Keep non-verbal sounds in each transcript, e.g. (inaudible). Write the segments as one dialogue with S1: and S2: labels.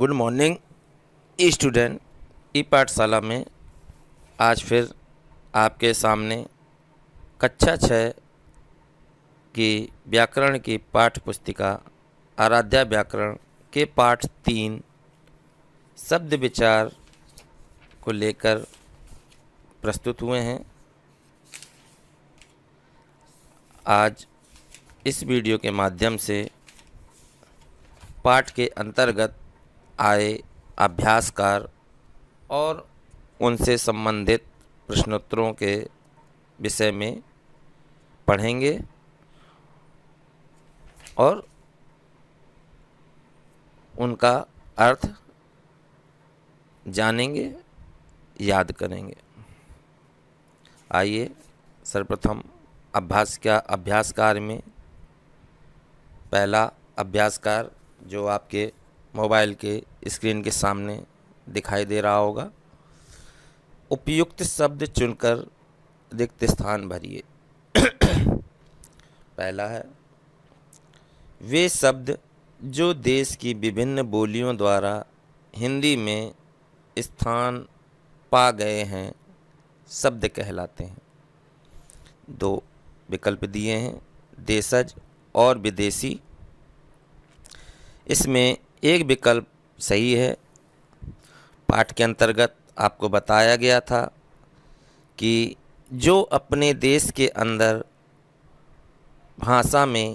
S1: good morning student ई पाठशाला में आज फिर आपके सामने कक्षा छः की व्याकरण की पाठ पुस्तिका आराध्या व्याकरण के पाठ तीन शब्द विचार को लेकर प्रस्तुत हुए हैं आज इस वीडियो के माध्यम से पाठ के अंतर्गत आए अभ्यास और उनसे संबंधित प्रश्नोत्तरों के विषय में पढ़ेंगे और उनका अर्थ जानेंगे याद करेंगे आइए सर्वप्रथम अभ्यास का अभ्यास कार्य में पहला अभ्यास कार्य जो आपके मोबाइल के स्क्रीन के सामने दिखाई दे रहा होगा उपयुक्त शब्द चुनकर रिक्त स्थान भरिए (coughs) पहला है वे शब्द जो देश की विभिन्न बोलियों द्वारा हिंदी में स्थान पा गए हैं शब्द कहलाते हैं दो विकल्प दिए हैं देशज और विदेशी इसमें एक विकल्प सही है पाठ के अंतर्गत आपको बताया गया था कि जो अपने देश के अंदर भाषा में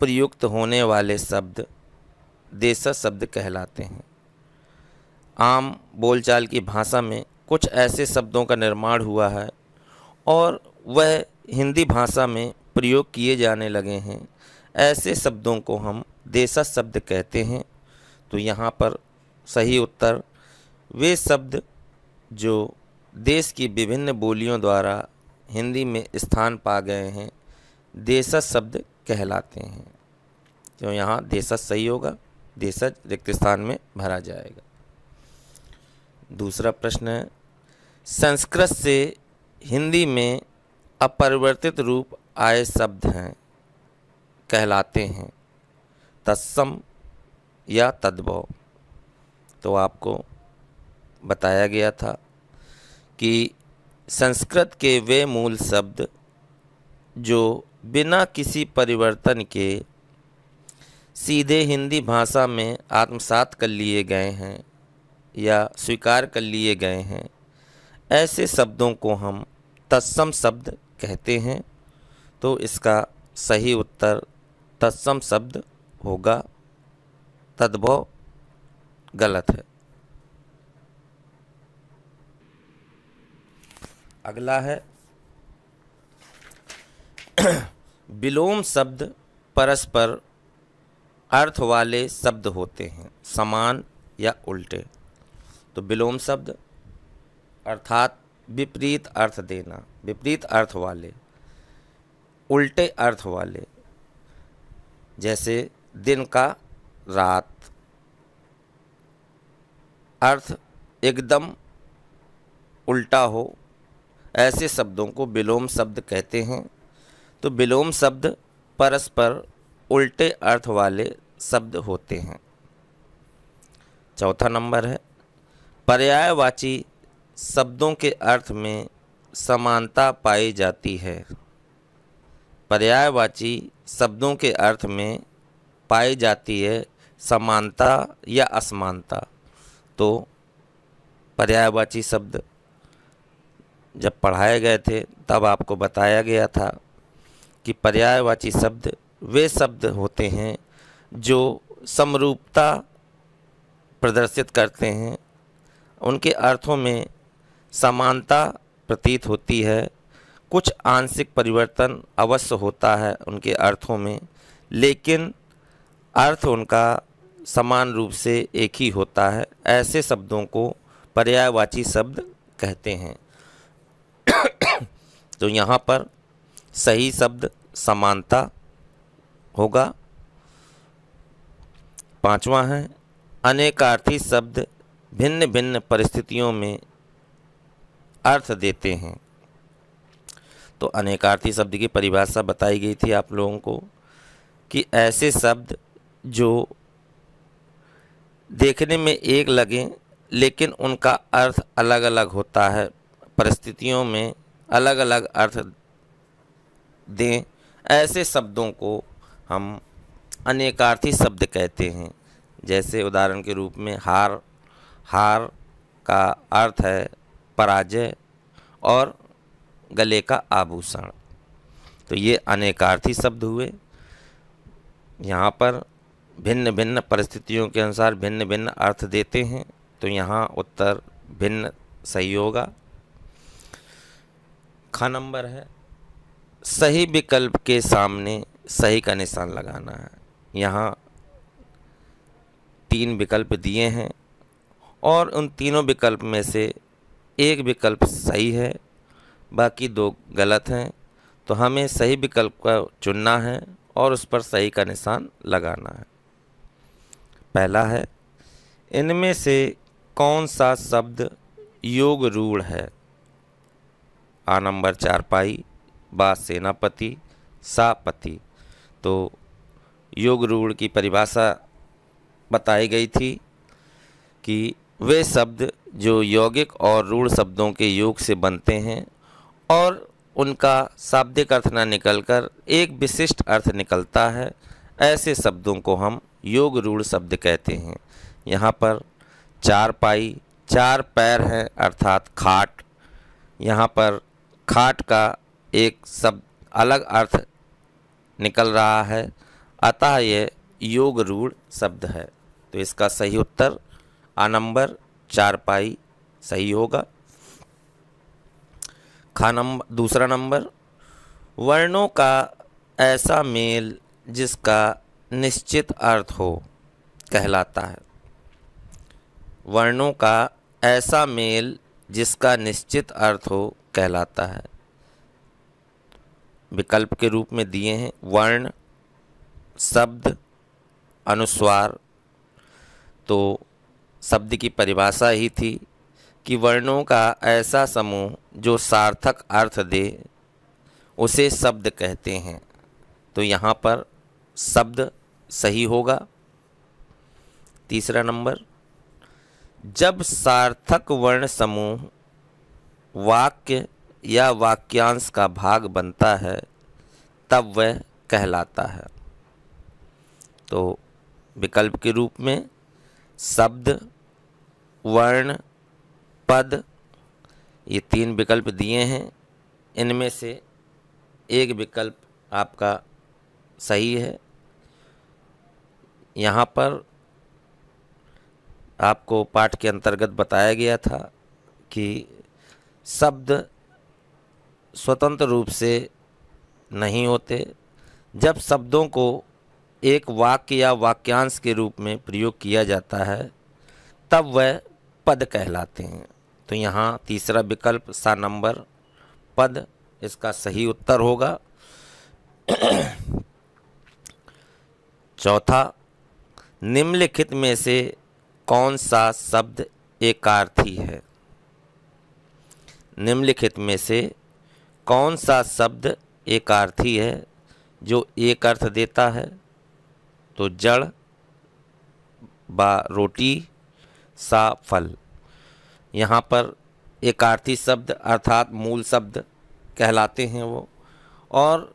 S1: प्रयुक्त होने वाले शब्द देश शब्द कहलाते हैं आम बोलचाल की भाषा में कुछ ऐसे शब्दों का निर्माण हुआ है और वह हिंदी भाषा में प्रयोग किए जाने लगे हैं ऐसे शब्दों को हम देश शब्द कहते हैं तो यहाँ पर सही उत्तर वे शब्द जो देश की विभिन्न बोलियों द्वारा हिंदी में स्थान पा गए हैं देशज शब्द कहलाते हैं तो यहाँ देशज सही होगा देशज रिक्त स्थान में भरा जाएगा दूसरा प्रश्न है संस्कृत से हिंदी में अपरिवर्तित रूप आए शब्द हैं कहलाते हैं तत्सम या तद्भव तो आपको बताया गया था कि संस्कृत के वे मूल शब्द जो बिना किसी परिवर्तन के सीधे हिंदी भाषा में आत्मसात कर लिए गए हैं या स्वीकार कर लिए गए हैं ऐसे शब्दों को हम तत्सम शब्द कहते हैं तो इसका सही उत्तर तत्सम शब्द होगा तद्भव गलत है अगला है (clears throat) विलोम शब्द परस्पर अर्थ वाले शब्द होते हैं समान या उल्टे तो विलोम शब्द अर्थात विपरीत अर्थ देना विपरीत अर्थ वाले उल्टे अर्थ वाले जैसे दिन का रात अर्थ एकदम उल्टा हो ऐसे शब्दों को विलोम शब्द कहते हैं तो विलोम शब्द परस्पर उल्टे अर्थ वाले शब्द होते हैं चौथा नंबर है पर्यायवाची शब्दों के अर्थ में समानता पाई जाती है पर्यायवाची शब्दों के अर्थ में पाई जाती है समानता या असमानता तो पर्यायवाची शब्द जब पढ़ाए गए थे तब आपको बताया गया था कि पर्यायवाची शब्द वे शब्द होते हैं जो समरूपता प्रदर्शित करते हैं उनके अर्थों में समानता प्रतीत होती है कुछ आंशिक परिवर्तन अवश्य होता है उनके अर्थों में लेकिन अर्थ उनका समान रूप से एक ही होता है ऐसे शब्दों को पर्यायवाची शब्द कहते हैं (coughs) तो यहाँ पर सही शब्द समानता होगा पांचवा है अनेकार्थी शब्द भिन्न भिन्न परिस्थितियों में अर्थ देते हैं तो अनेकार्थी शब्द की परिभाषा बताई गई थी आप लोगों को कि ऐसे शब्द जो देखने में एक लगें लेकिन उनका अर्थ अलग अलग होता है परिस्थितियों में अलग अलग अर्थ दें ऐसे शब्दों को हम अनेकार्थी शब्द कहते हैं जैसे उदाहरण के रूप में हार हार का अर्थ है पराजय और गले का आभूषण तो ये अनेकार्थी शब्द हुए यहाँ पर भिन्न भिन्न परिस्थितियों के अनुसार भिन्न भिन्न अर्थ देते हैं तो यहाँ उत्तर भिन्न सही होगा खा नंबर है सही विकल्प के सामने सही का निशान लगाना है यहाँ तीन विकल्प दिए हैं और उन तीनों विकल्प में से एक विकल्प सही है बाकी दो गलत हैं तो हमें सही विकल्प का चुनना है और उस पर सही का निशान लगाना है पहला है इनमें से कौन सा शब्द योग रूढ़ है आ नंबर चारपाई बा सेनापति सापति तो योग रूढ़ की परिभाषा बताई गई थी कि वे शब्द जो यौगिक और रूढ़ शब्दों के योग से बनते हैं और उनका शाब्दिक अर्थ न निकलकर एक विशिष्ट अर्थ निकलता है ऐसे शब्दों को हम योग रूढ़ शब्द कहते हैं यहाँ पर चार पाई चार पैर हैं अर्थात खाट यहाँ पर खाट का एक शब्द अलग अर्थ निकल रहा है अतः यह योग रूढ़ शब्द है तो इसका सही उत्तर आ नंबर चार पाई सही होगा खा नंबर दूसरा नंबर वर्णों का ऐसा मेल जिसका निश्चित अर्थ हो कहलाता है वर्णों का ऐसा मेल जिसका निश्चित अर्थ हो कहलाता है विकल्प के रूप में दिए हैं वर्ण शब्द अनुस्वार तो शब्द की परिभाषा ही थी कि वर्णों का ऐसा समूह जो सार्थक अर्थ दे उसे शब्द कहते हैं तो यहाँ पर शब्द सही होगा तीसरा नंबर जब सार्थक वर्ण समूह वाक्य या वाक्यांश का भाग बनता है तब वह कहलाता है तो विकल्प के रूप में शब्द वर्ण पद ये तीन विकल्प दिए हैं इनमें से एक विकल्प आपका सही है यहाँ पर आपको पाठ के अंतर्गत बताया गया था कि शब्द स्वतंत्र रूप से नहीं होते जब शब्दों को एक वाक्य या वाक्यांश के रूप में प्रयोग किया जाता है तब वह पद कहलाते हैं तो यहाँ तीसरा विकल्प सा नंबर पद इसका सही उत्तर होगा (clears throat) चौथा निम्नलिखित में से कौन सा शब्द एकार्थी है निम्नलिखित में से कौन सा शब्द एकार्थी है जो एक अर्थ देता है तो जड़ बा रोटी सा फल यहाँ पर एकार्थी शब्द अर्थात मूल शब्द कहलाते हैं वो और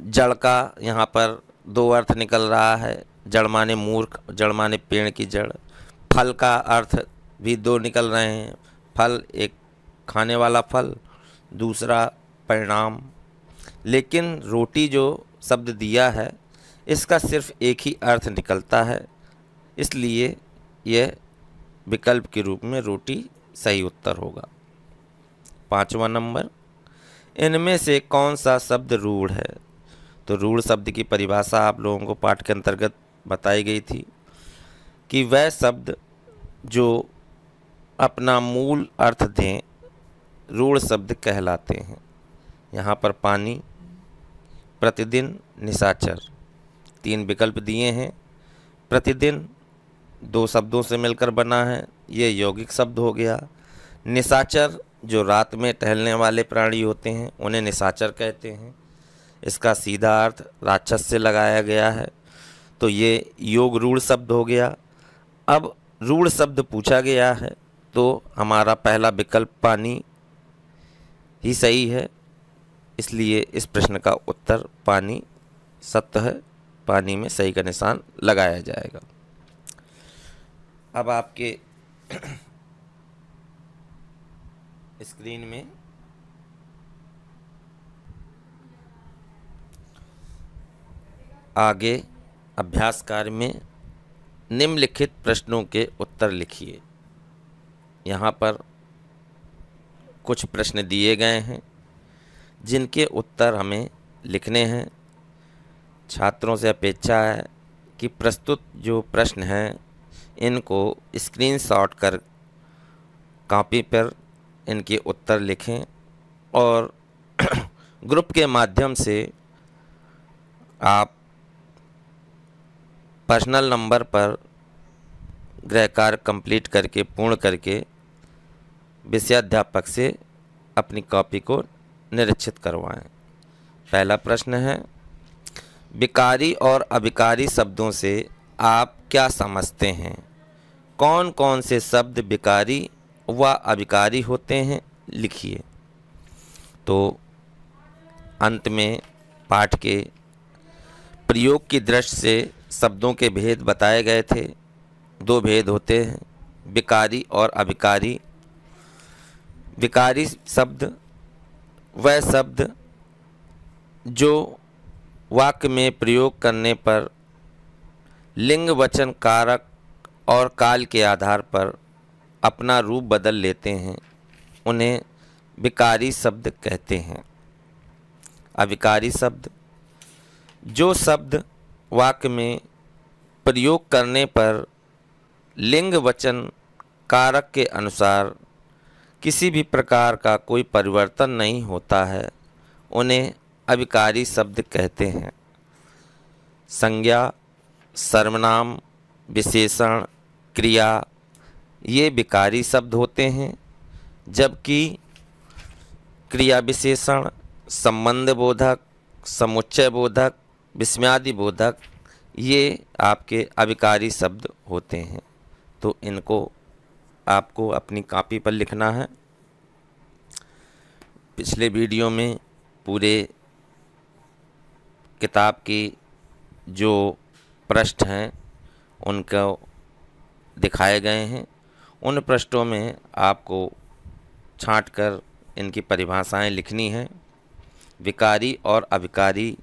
S1: जड़ का यहाँ पर दो अर्थ निकल रहा है जड़ माने मूर्ख जड़ माने पेड़ की जड़ फल का अर्थ भी दो निकल रहे हैं फल एक खाने वाला फल दूसरा परिणाम लेकिन रोटी जो शब्द दिया है इसका सिर्फ एक ही अर्थ निकलता है इसलिए यह विकल्प के रूप में रोटी सही उत्तर होगा पाँचवा नंबर इनमें से कौन सा शब्द रूढ़ है तो रूढ़ शब्द की परिभाषा आप लोगों को पाठ के अंतर्गत बताई गई थी कि वह शब्द जो अपना मूल अर्थ दें रूढ़ शब्द कहलाते हैं यहाँ पर पानी प्रतिदिन निशाचर तीन विकल्प दिए हैं प्रतिदिन दो शब्दों से मिलकर बना है ये यौगिक शब्द हो गया निशाचर जो रात में टहलने वाले प्राणी होते हैं उन्हें निशाचर कहते हैं इसका सीधा अर्थ राक्षस से लगाया गया है तो ये योग रूढ़ शब्द हो गया अब रूढ़ शब्द पूछा गया है तो हमारा पहला विकल्प पानी ही सही है इसलिए इस प्रश्न का उत्तर पानी सत्य है पानी में सही का निशान लगाया जाएगा अब आपके (clears throat) स्क्रीन में आगे अभ्यास कार्य में निम्नलिखित प्रश्नों के उत्तर लिखिए यहाँ पर कुछ प्रश्न दिए गए हैं जिनके उत्तर हमें लिखने हैं छात्रों से अपेक्षा है कि प्रस्तुत जो प्रश्न हैं इनको स्क्रीनशॉट कर कॉपी पर इनके उत्तर लिखें और (clears throat) ग्रुप के माध्यम से आप पर्सनल नंबर पर गृह कार्य कम्प्लीट करके पूर्ण करके विषयाध्यापक से अपनी कॉपी को निरीक्षित करवाएं पहला प्रश्न है विकारी और अभिकारी शब्दों से आप क्या समझते हैं कौन कौन से शब्द विकारी व अभिकारी होते हैं लिखिए तो अंत में पाठ के प्रयोग की दृष्टि से शब्दों के भेद बताए गए थे दो भेद होते हैं विकारी और अविकारी विकारी शब्द वह शब्द जो वाक्य में प्रयोग करने पर लिंग वचन कारक और काल के आधार पर अपना रूप बदल लेते हैं उन्हें विकारी शब्द कहते हैं अविकारी शब्द जो शब्द वाक्य में प्रयोग करने पर लिंग वचन कारक के अनुसार किसी भी प्रकार का कोई परिवर्तन नहीं होता है उन्हें अभिकारी शब्द कहते हैं संज्ञा सर्वनाम विशेषण क्रिया ये विकारी शब्द होते हैं जबकि क्रिया विशेषण संबंध बोधक समुच्चय बोधक विस्म्यादि बोधक ये आपके अविकारी शब्द होते हैं तो इनको आपको अपनी कॉपी पर लिखना है पिछले वीडियो में पूरे किताब की जो पृष्ठ हैं उनको दिखाए गए हैं उन पृष्ठों में आपको छांटकर कर इनकी परिभाषाएं लिखनी हैं विकारी और अविकारी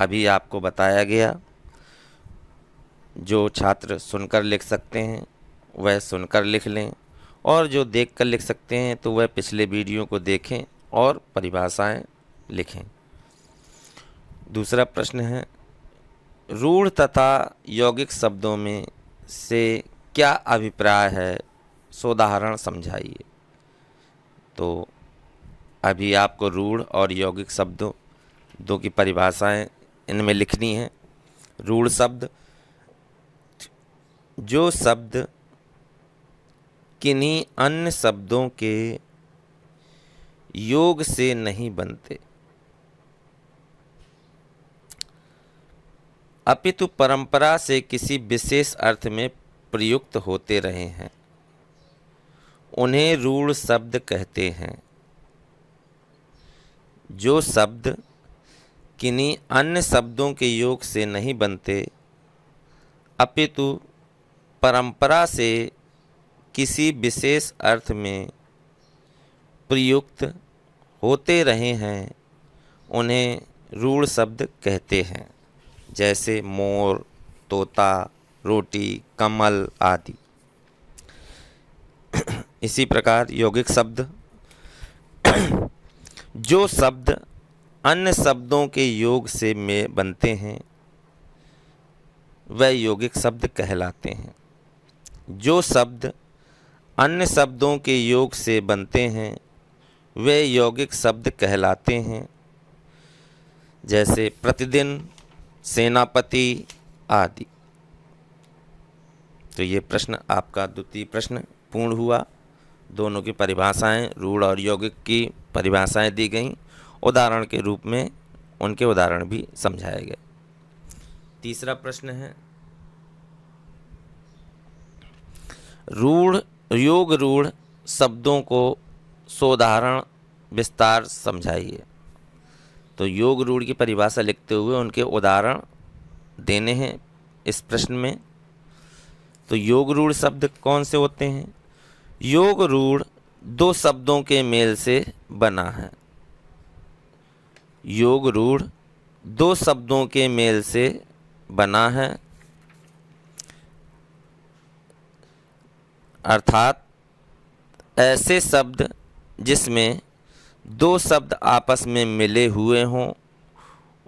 S1: अभी आपको बताया गया जो छात्र सुनकर लिख सकते हैं वह सुनकर लिख लें और जो देख कर लिख सकते हैं तो वह पिछले वीडियो को देखें और परिभाषाएं लिखें दूसरा प्रश्न है रूढ़ तथा यौगिक शब्दों में से क्या अभिप्राय है सोदाहरण समझाइए तो अभी आपको रूढ़ और यौगिक शब्दों दो की परिभाषाएं इनमें लिखनी है रूढ़ शब्द जो शब्द किन्हीं अन्य शब्दों के योग से नहीं बनते अपितु परंपरा से किसी विशेष अर्थ में प्रयुक्त होते रहे हैं उन्हें रूढ़ शब्द कहते हैं जो शब्द किन्हीं अन्य शब्दों के योग से नहीं बनते अपितु परंपरा से किसी विशेष अर्थ में प्रयुक्त होते रहे हैं उन्हें रूढ़ शब्द कहते हैं जैसे मोर तोता रोटी कमल आदि इसी प्रकार यौगिक शब्द जो शब्द अन्य शब्दों के योग से में बनते हैं वह यौगिक शब्द कहलाते हैं जो शब्द अन्य शब्दों के योग से बनते हैं वे यौगिक शब्द कहलाते हैं जैसे प्रतिदिन सेनापति आदि तो ये प्रश्न आपका द्वितीय प्रश्न पूर्ण हुआ दोनों की परिभाषाएं रूढ़ और यौगिक की परिभाषाएं दी गईं उदाहरण के रूप में उनके उदाहरण भी समझाए गए तीसरा प्रश्न है रूढ़ योग रूढ़ शब्दों को सोदाहरण विस्तार समझाइए तो योग रूढ़ की परिभाषा लिखते हुए उनके उदाहरण देने हैं इस प्रश्न में तो योग रूढ़ शब्द कौन से होते हैं योग रूढ़ दो शब्दों के मेल से बना है योग रूढ़ दो शब्दों के मेल से बना है अर्थात ऐसे शब्द जिसमें दो शब्द आपस में मिले हुए हों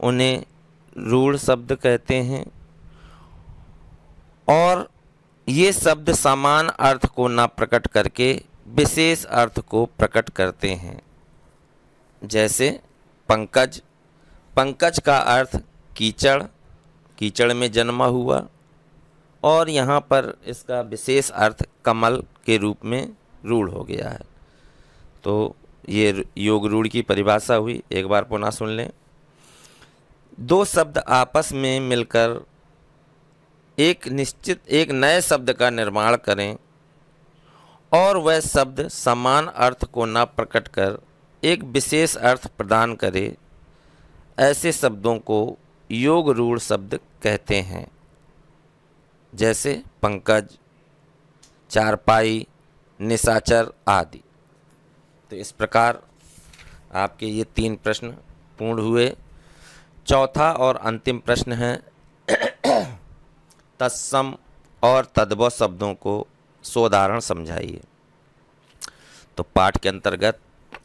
S1: उन्हें रूढ़ शब्द कहते हैं और ये शब्द समान अर्थ को ना प्रकट करके विशेष अर्थ को प्रकट करते हैं जैसे पंकज पंकज का अर्थ कीचड़ कीचड़ में जन्मा हुआ और यहाँ पर इसका विशेष अर्थ कमल के रूप में रूढ़ हो गया है तो ये योग रूढ़ की परिभाषा हुई एक बार पुनः सुन लें दो शब्द आपस में मिलकर एक निश्चित एक नए शब्द का निर्माण करें और वह शब्द समान अर्थ को न प्रकट कर एक विशेष अर्थ प्रदान करे ऐसे शब्दों को योग रूढ़ शब्द कहते हैं जैसे पंकज चारपाई निशाचर आदि तो इस प्रकार आपके ये तीन प्रश्न पूर्ण हुए चौथा और अंतिम प्रश्न है (clears throat) तत्सम और तद्व शब्दों को सोदाहरण समझाइए तो पाठ के अंतर्गत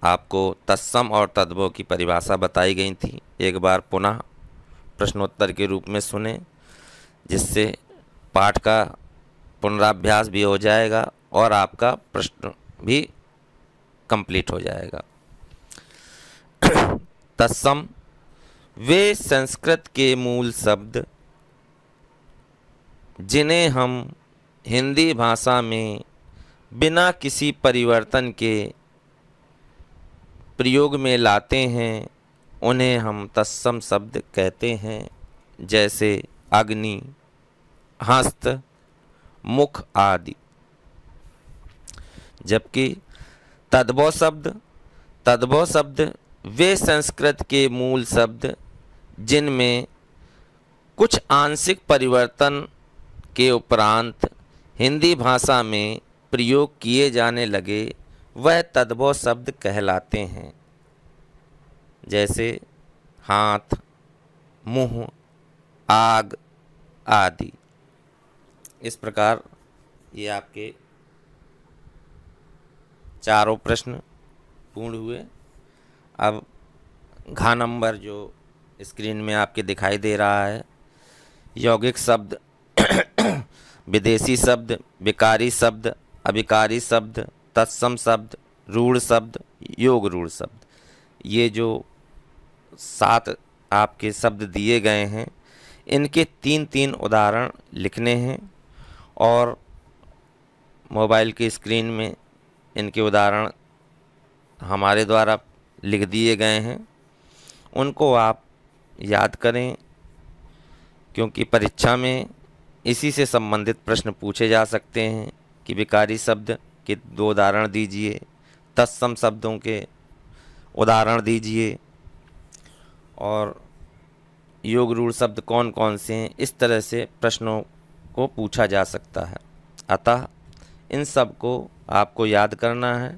S1: आपको तत्सम और तद्भव की परिभाषा बताई गई थी एक बार पुनः प्रश्नोत्तर के रूप में सुने जिससे पाठ का पुनराभ्यास भी हो जाएगा और आपका प्रश्न भी कंप्लीट हो जाएगा (coughs) तत्सम वे संस्कृत के मूल शब्द जिन्हें हम हिंदी भाषा में बिना किसी परिवर्तन के प्रयोग में लाते हैं उन्हें हम तत्सम शब्द कहते हैं जैसे अग्नि हस्त मुख आदि जबकि तद्भव शब्द तद्भव शब्द वे संस्कृत के मूल शब्द जिनमें कुछ आंशिक परिवर्तन के उपरांत हिंदी भाषा में प्रयोग किए जाने लगे वह तद्भव शब्द कहलाते हैं जैसे हाथ मुंह आग आदि इस प्रकार ये आपके चारों प्रश्न पूर्ण हुए अब घा नंबर जो स्क्रीन में आपके दिखाई दे रहा है यौगिक शब्द (coughs) विदेशी शब्द विकारी शब्द अभिकारी शब्द तत्सम शब्द रूढ़ शब्द योग रूढ़ शब्द ये जो सात आपके शब्द दिए गए हैं इनके तीन तीन उदाहरण लिखने हैं और मोबाइल की स्क्रीन में इनके उदाहरण हमारे द्वारा लिख दिए गए हैं उनको आप याद करें क्योंकि परीक्षा में इसी से संबंधित प्रश्न पूछे जा सकते हैं कि विकारी शब्द के दो उदाहरण दीजिए तत्सम शब्दों के उदाहरण दीजिए और योग रूढ़ शब्द कौन कौन से हैं इस तरह से प्रश्नों को पूछा जा सकता है अतः इन सब को आपको याद करना है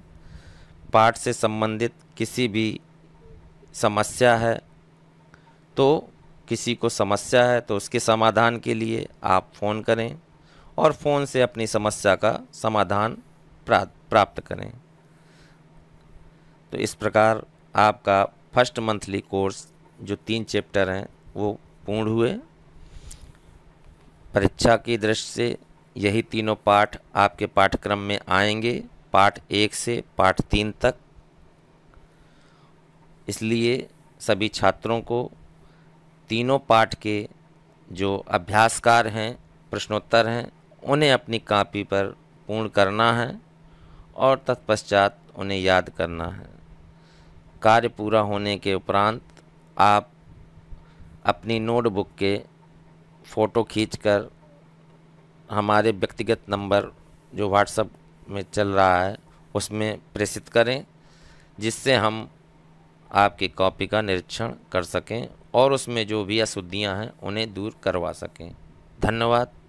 S1: पाठ से संबंधित किसी भी समस्या है तो किसी को समस्या है तो उसके समाधान के लिए आप फ़ोन करें और फ़ोन से अपनी समस्या का समाधान प्राप्त करें तो इस प्रकार आपका फर्स्ट मंथली कोर्स जो तीन चैप्टर हैं वो पूर्ण हुए परीक्षा की दृष्टि से यही तीनों पाठ आपके पाठ्यक्रम में आएंगे पाठ एक से पाठ तीन तक इसलिए सभी छात्रों को तीनों पाठ के जो अभ्यासकार हैं प्रश्नोत्तर हैं उन्हें अपनी कापी पर पूर्ण करना है और तत्पश्चात उन्हें याद करना है कार्य पूरा होने के उपरांत आप अपनी नोटबुक के फ़ोटो खींचकर हमारे व्यक्तिगत नंबर जो व्हाट्सअप में चल रहा है उसमें प्रेषित करें जिससे हम आपकी कॉपी का निरीक्षण कर सकें और उसमें जो भी अशुद्धियाँ हैं उन्हें दूर करवा सकें धन्यवाद